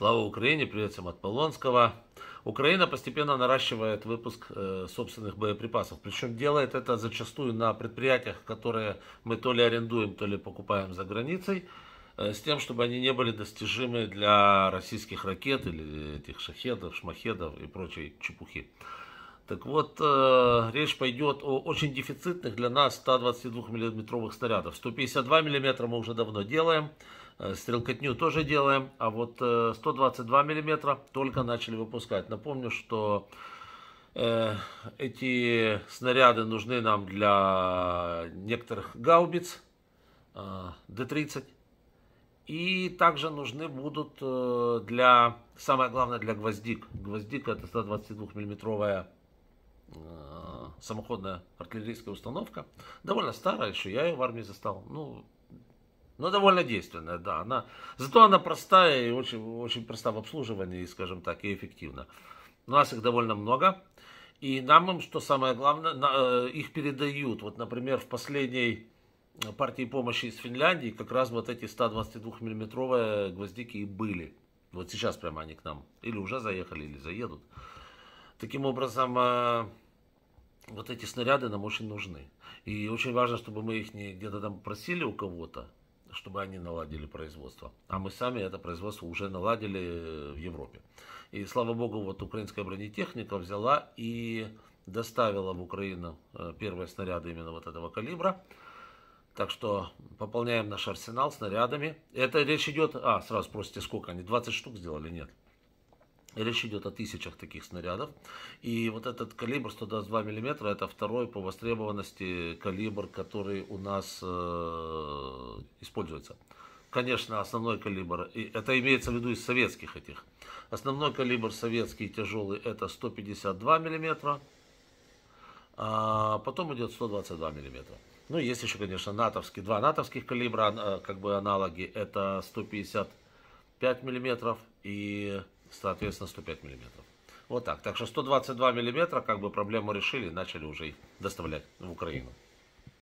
Слава Украине, привет всем от Полонского. Украина постепенно наращивает выпуск э, собственных боеприпасов. Причем делает это зачастую на предприятиях, которые мы то ли арендуем, то ли покупаем за границей. Э, с тем, чтобы они не были достижимы для российских ракет или этих шахедов, шмахедов и прочей чепухи. Так вот, э, речь пойдет о очень дефицитных для нас 122-миллиметровых снарядах. 152 миллиметра мы уже давно делаем, э, стрелкотню тоже делаем, а вот э, 122 миллиметра только начали выпускать. Напомню, что э, эти снаряды нужны нам для некоторых гаубиц э, D30, и также нужны будут э, для, самое главное, для гвоздик. Гвоздик это 122 миллиметровая самоходная артиллерийская установка. Довольно старая еще, я ее в армии застал. Ну, но довольно действенная, да. Она, зато она простая и очень, очень проста в обслуживании, скажем так, и эффективна. У нас их довольно много. И нам им, что самое главное, на, э, их передают. Вот, например, в последней партии помощи из Финляндии как раз вот эти 122-миллиметровые гвоздики и были. Вот сейчас прямо они к нам или уже заехали, или заедут. Таким образом, э, вот эти снаряды нам очень нужны. И очень важно, чтобы мы их не где-то там просили у кого-то, чтобы они наладили производство. А мы сами это производство уже наладили э, в Европе. И слава богу, вот украинская бронетехника взяла и доставила в Украину э, первые снаряды именно вот этого калибра. Так что пополняем наш арсенал снарядами. Это речь идет... А, сразу спросите, сколько они? 20 штук сделали? Нет. Речь идет о тысячах таких снарядов. И вот этот калибр 122 мм это второй по востребованности калибр, который у нас э, используется. Конечно, основной калибр, и это имеется в виду из советских этих. Основной калибр советский тяжелый это 152 мм, а потом идет 122 мм. Ну, есть еще, конечно, натовские, два натовских калибра, а, как бы аналоги, это 155 мм и соответственно 105 миллиметров. Вот так. Так что 122 миллиметра, как бы проблему решили, начали уже доставлять в Украину.